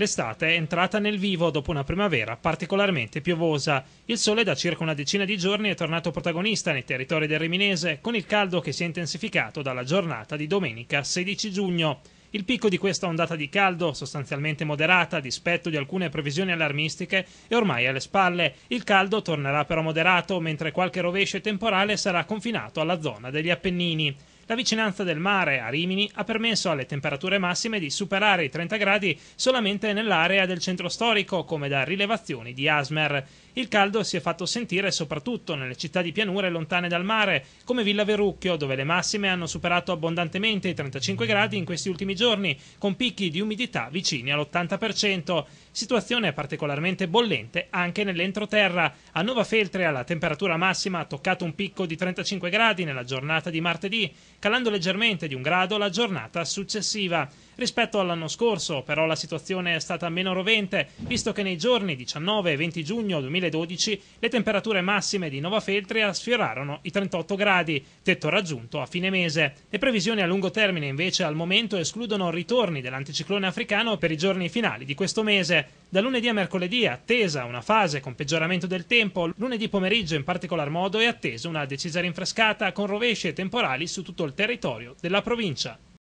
L'estate è entrata nel vivo dopo una primavera particolarmente piovosa. Il sole da circa una decina di giorni è tornato protagonista nei territori del Riminese, con il caldo che si è intensificato dalla giornata di domenica 16 giugno. Il picco di questa ondata di caldo, sostanzialmente moderata a dispetto di alcune previsioni allarmistiche, è ormai alle spalle. Il caldo tornerà però moderato, mentre qualche rovescio temporale sarà confinato alla zona degli Appennini. La vicinanza del mare a Rimini ha permesso alle temperature massime di superare i 30 gradi solamente nell'area del centro storico, come da rilevazioni di Asmer. Il caldo si è fatto sentire soprattutto nelle città di pianure lontane dal mare, come Villa Verucchio, dove le massime hanno superato abbondantemente i 35 gradi in questi ultimi giorni, con picchi di umidità vicini all'80%. Situazione particolarmente bollente anche nell'entroterra. A Nova Feltrea la temperatura massima ha toccato un picco di 35 gradi nella giornata di martedì calando leggermente di un grado la giornata successiva rispetto all'anno scorso, però la situazione è stata meno rovente, visto che nei giorni 19 e 20 giugno 2012 le temperature massime di Nova Feltria sfiorarono i 38 gradi, tetto raggiunto a fine mese. Le previsioni a lungo termine invece al momento escludono ritorni dell'anticiclone africano per i giorni finali di questo mese. Da lunedì a mercoledì è attesa una fase con peggioramento del tempo, lunedì pomeriggio in particolar modo è attesa una decisa rinfrescata con rovesci e temporali su tutto il territorio della provincia.